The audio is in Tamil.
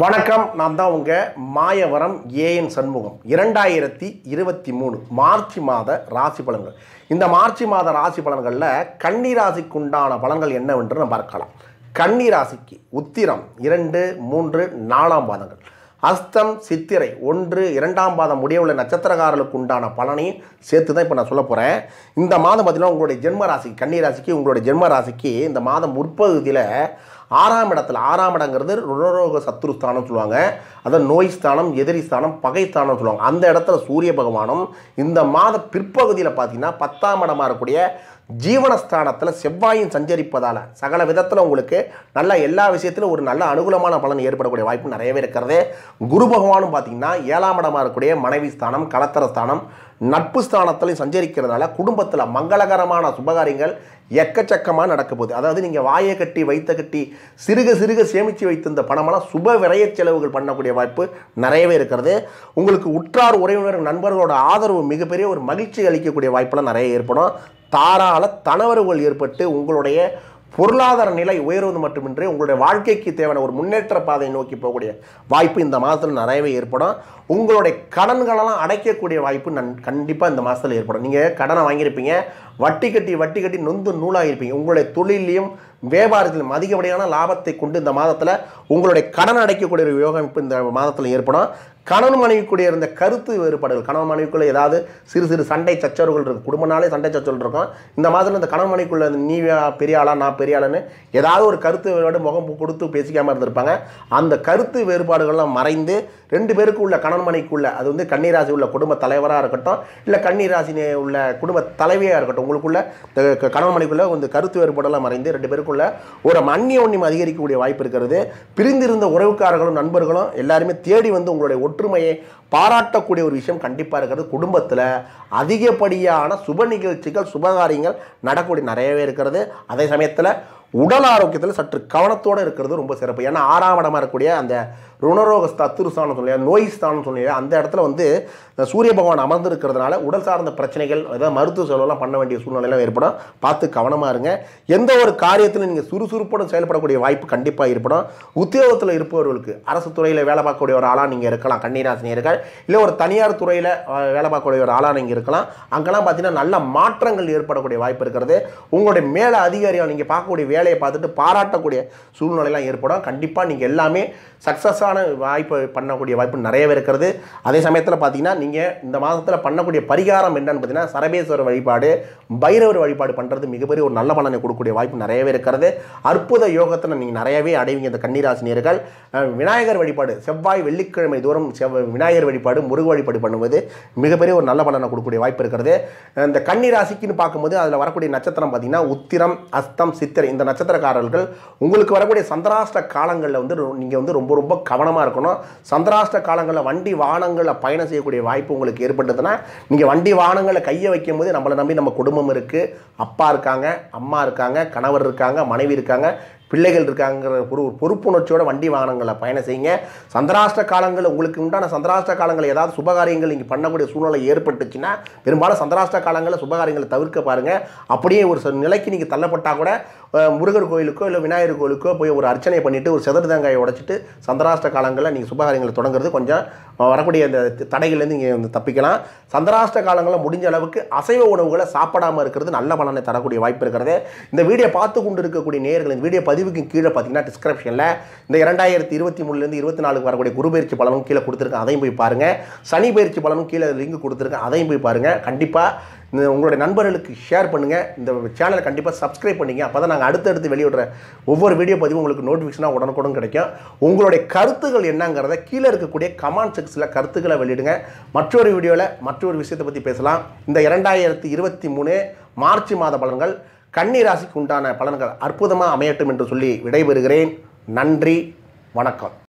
வணக்கம் நான் தான் உங்கள் மாயவரம் ஏஎன் சண்முகம் இரண்டாயிரத்தி இருபத்தி மூணு மார்ச் மாத ராசி பலன்கள் இந்த மார்ச் மாத ராசி பலன்களில் கன்னிராசிக்கு உண்டான பலன்கள் என்னவென்று நம்ம பார்க்கலாம் கன்னிராசிக்கு உத்திரம் இரண்டு மூன்று நாலாம் பாதங்கள் அஸ்தம் சித்திரை ஒன்று இரண்டாம் பாதம் முடிய உள்ள நட்சத்திரக்காரர்களுக்கு உண்டான பலனையும் சேர்த்து தான் இப்போ நான் சொல்ல போகிறேன் இந்த மாதம் பார்த்திங்கன்னா உங்களுடைய ஜென்ம ராசி கன்னிராசிக்கு உங்களுடைய ஜென்ம ராசிக்கு இந்த மாதம் முற்பகுதியில் ஆறாம் இடத்துல ஆறாம் இடங்கிறது ருணரோக சத்துரு ஸ்தானம் சொல்லுவாங்க அதான் நோய் ஸ்தானம் எதிரி ஸ்தானம் பகை ஸ்தானம் சொல்லுவாங்க அந்த இடத்துல சூரிய பகவானும் இந்த மாத பிற்பகுதியில் பார்த்தீங்கன்னா பத்தாம் இடமாக இருக்கக்கூடிய ஜீவனஸ்தானத்தில் செவ்வாயும் சஞ்சரிப்பதால் சகல விதத்தில் உங்களுக்கு நல்ல எல்லா விஷயத்திலும் ஒரு நல்ல அனுகூலமான பலன் ஏற்படக்கூடிய வாய்ப்பு நிறையவே இருக்கிறது குரு பகவானும் பார்த்தீங்கன்னா ஏழாம் இடமாக இருக்கக்கூடிய மனைவி ஸ்தானம் கலத்தர ஸ்தானம் நட்பு ஸ்தானத்திலையும் சஞ்சரிக்கிறதுனால குடும்பத்தில் மங்களகரமான சுபகாரியங்கள் எக்கச்சக்கமாக நடக்க போகுது அதாவது நீங்கள் வாயை கட்டி வைத்த கட்டி சிறுக சிறுக சேமித்து வைத்திருந்த பணமெல்லாம் சுப விரைய செலவுகள் பண்ணக்கூடிய வாய்ப்பு நிறையவே இருக்கிறது உங்களுக்கு உற்றார் உறவினர் நண்பர்களோட ஆதரவு மிகப்பெரிய ஒரு மகிழ்ச்சி அளிக்கக்கூடிய வாய்ப்பெல்லாம் நிறைய ஏற்படும் தாராள தனவர்கள் ஏற்பட்டு உங்களுடைய பொருளாதார நிலை உயர்வது மட்டுமின்றி உங்களுடைய வாழ்க்கைக்கு தேவையான ஒரு முன்னேற்ற பாதையை நோக்கி போகக்கூடிய வாய்ப்பு இந்த மாதத்தில் நிறையவே ஏற்படும் உங்களுடைய கடன்களெல்லாம் அடைக்கக்கூடிய வாய்ப்பு நன் கண்டிப்பாக இந்த மாதத்தில் ஏற்படும் நீங்கள் கடனை வாங்கியிருப்பீங்க வட்டி கட்டி வட்டி கட்டி நொந்து நூலாக இருப்பீங்க உங்களுடைய தொழிலையும் வியாபாரத்திலும் அதிகப்படியான லாபத்தை கொண்டு இந்த மாதத்தில் உங்களுடைய கடன் அடைக்கக்கூடிய ஒரு யோகம் இப்போ இந்த மாதத்தில் ஏற்படும் கணவன் மனைவிக்குடைய இருந்த கருத்து வேறுபாடுகள் கணவன் மனைவிக்குள்ளே ஏதாவது சிறு சிறு சண்டை சச்சரவுகள் இருக்குது குடும்பனாலே சண்டை சச்சரவுகள் இருக்கும் இந்த மாதத்தில் இந்த கணவன் மனைவிக்குள்ளே நீ பெரிய ஆளா நான் பெரிய ஆளான்னு ஏதாவது ஒரு கருத்து வேறுபாடு முகம் கொடுத்து பேசிக்காமல் இருந்திருப்பாங்க அந்த கருத்து வேறுபாடுகள்லாம் மறைந்து ரெண்டு பேருக்கு உள்ள கணவன் மனைவிக்குள்ள அது வந்து கன்னிராசி உள்ள குடும்ப தலைவராக இருக்கட்டும் இல்லை கன்னிராசினே உள்ள குடும்ப தலைவியாக இருக்கட்டும் உங்களுக்குள்ளே இந்த கணவன் மனைக்குள்ள இந்த கருத்து வேறுபாடெல்லாம் மறைந்து ரெண்டு பேருக்குள்ளே ஒரு அந்நியோன்யம் அதிகரிக்கக்கூடிய வாய்ப்பு இருக்கிறது பிரிந்திருந்த உறவுக்காரர்களும் நண்பர்களும் எல்லாருமே தேடி வந்து உங்களுடைய ஒற்றுமையை பாராட்டக்கூடிய ஒரு விஷயம் கண்டிப்பாக இருக்கிறது குடும்பத்தில் அதிகப்படியான சுப நிகழ்ச்சிகள் சுபகாரியங்கள் நடக்கக்கூடிய நிறையவே இருக்கிறது அதே சமயத்தில் உடல் ஆரோக்கியத்தில் சற்று கவனத்தோடு இருக்கிறது ரொம்ப சிறப்பு ஏன்னா ஆறாம் இடமா இருக்கக்கூடிய அந்த ருணரோக தத்துருஸ்தானம் சொல்லியா நோய் ஸ்தானம் சொல்லியா அந்த இடத்துல வந்து சூரிய பகவான் அமர்ந்து இருக்கிறதுனால உடல் சார்ந்த பிரச்சனைகள் ஏதாவது மருத்துவ செலவெல்லாம் பண்ண வேண்டிய சூழ்நிலையெல்லாம் ஏற்படும் பார்த்து கவனமாக இருங்க எந்த ஒரு காரியத்திலும் நீங்கள் சுறுசுறுப்புடன் செயல்படக்கூடிய வாய்ப்பு கண்டிப்பாக இருப்படும் உத்தியோகத்தில் இருப்பவர்களுக்கு அரசு துறையில் வேலை பார்க்கக்கூடிய ஒரு ஆளாக நீங்கள் இருக்கலாம் கண்ணீராசினியர்கள் இல்லை ஒரு தனியார் துறையில் வேலை பார்க்கக்கூடிய ஒரு ஆளாக நீங்கள் இருக்கலாம் அங்கெல்லாம் பார்த்தீங்கன்னா நல்ல மாற்றங்கள் ஏற்படக்கூடிய வாய்ப்பு இருக்கிறது உங்களுடைய மேல அதிகாரியாக நீங்கள் பார்க்கக்கூடிய வேலையை பார்த்துட்டு பாராட்டக்கூடிய சூழ்நிலையெல்லாம் ஏற்படும் கண்டிப்பாக நீங்கள் எல்லாமே சக்ஸஸான வாய்ப்பு பண்ணக்கூடிய வாய்ப்பு நிறையவே இருக்கிறது அதே சமயத்தில் பார்த்தீங்கன்னா நீங்கள் இந்த மாதத்தில் பண்ணக்கூடிய பரிகாரம் என்னன்னு பார்த்தீங்கன்னா சரபேஸ்வர வழிபாடு பைரவர் வழிபாடு பண்ணுறது மிகப்பெரிய ஒரு நல்ல பலனை கொடுக்கக்கூடிய வாய்ப்பு நிறையவே இருக்கிறது அற்புத யோகத்தில் நீங்கள் நிறையவே அடைவீங்க இந்த கன்னிராசினியர்கள் விநாயகர் வழிபாடு செவ்வாய் வெள்ளிக்கிழமை தோறும் விநாயகர் வழிபாடு முருக வழிபாடு பண்ணுவது மிகப்பெரிய ஒரு நல்ல பலனை கொடுக்கக்கூடிய வாய்ப்பு இருக்கிறது இந்த கன்னிராசிக்குன்னு பார்க்கும்போது அதில் வரக்கூடிய நட்சத்திரம் பார்த்தீங்கன்னா உத்திரம் அஸ்தம் சித்திரை இந்த நட்சத்திரக்காரர்கள் உங்களுக்கு வரக்கூடிய சந்திராஷ்ட காலங்களில் வந்து நீங்கள் வந்து ரொம்ப ரொம்ப கவனமாக இருக்கணும் சந்திராஷ்ட காலங்களில் வண்டி வாகனங்களில் பயணம் செய்யக்கூடிய வாய்ப்பு உங்களுக்கு ஏற்பட்டதுன்னா நீங்கள் வண்டி வாகனங்களை கையை வைக்கும் போது நம்மளை நம்பி நம்ம குடும்பம் இருக்குது அப்பா இருக்காங்க அம்மா இருக்காங்க கணவர் இருக்காங்க மனைவி இருக்காங்க பிள்ளைகள் இருக்காங்கிற ஒரு பொறுப்புணர்ச்சியோட வண்டி வாகனங்களை பயணம் செய்யுங்க சந்திராஷ்ட காலங்கள் உங்களுக்கு உண்டான சந்திராஷ்ட காலங்கள் ஏதாவது சுபகாரியங்கள் நீங்கள் பண்ணக்கூடிய சூழ்நிலை ஏற்பட்டுச்சுன்னா பெரும்பாலும் சந்திராஷ்ட காலங்களில் சுபகாரியங்களை தவிர்க்க பாருங்கள் அப்படியே ஒரு நிலைக்கு நீங்கள் தள்ளப்பட்டால் கூட முருகர் கோயிலுக்கோ இல்லை விநாயகர் கோயிலுக்கோ போய் ஒரு அர்ச்சனை பண்ணிவிட்டு ஒரு செதர் தேங்காயை உடச்சிட்டு சந்திராஷ்ட காலங்களில் நீங்கள் சுபகாரியங்களை தொடங்குறது கொஞ்சம் வரக்கூடிய அந்த தடைகள்லேருந்து நீங்கள் தப்பிக்கலாம் சந்திராஷ்ட காலங்களில் முடிஞ்ச அளவுக்கு அசைவ உணவுகளை சாப்பிடாமல் இருக்கிறது நல்ல பலனை தரக்கூடிய வாய்ப்பு இருக்கிறது இந்த வீடியோ பார்த்து கொண்டு இருக்கக்கூடிய நேர்கள் இந்த வீடியோ பதிவு பதிவுக்கு கீழே பார்த்தீங்கன்னா டிஸ்கிரிப்ஷனில் இந்த இரண்டாயிரத்தி இருபத்தி மூணுலேருந்து இருபத்தி நாலுக்கு வரக்கூடிய குரு பயிற்சி பலனும் கீழே கொடுத்துருக்கேன் அதையும் போய் பாருங்கள் சனி பயிற்சி பலனும் கீழே லிங்க் கொடுத்துருக்கேன் அதையும் போய் பாருங்கள் கண்டிப்பாக இந்த உங்களுடைய நண்பர்களுக்கு ஷேர் பண்ணுங்கள் இந்த சேனலை கண்டிப்பாக சப்ஸ்கிரைப் பண்ணிங்க அப்போ தான் நாங்கள் அடுத்தடுத்து வெளியிடுற ஒவ்வொரு வீடியோ பதிவும் உங்களுக்கு நோட்டிஃபிகேஷனாக உடனுக்குடன் கிடைக்கும் உங்களுடைய கருத்துக்கள் என்னங்கிறத கீழே இருக்கக்கூடிய கமெண்ட் செக்ஸில் கருத்துக்களை வெளியிடுங்க மற்றொரு வீடியோவில் மற்றொரு விஷயத்தை பற்றி பேசலாம் இந்த இரண்டாயிரத்தி இருபத்தி மூணு மார்ச் மாத பலன்கள் கன்னி ராசிக்கு உண்டான பலன்கள் அற்புதமாக அமையட்டும் என்று சொல்லி விடைபெறுகிறேன் நன்றி வணக்கம்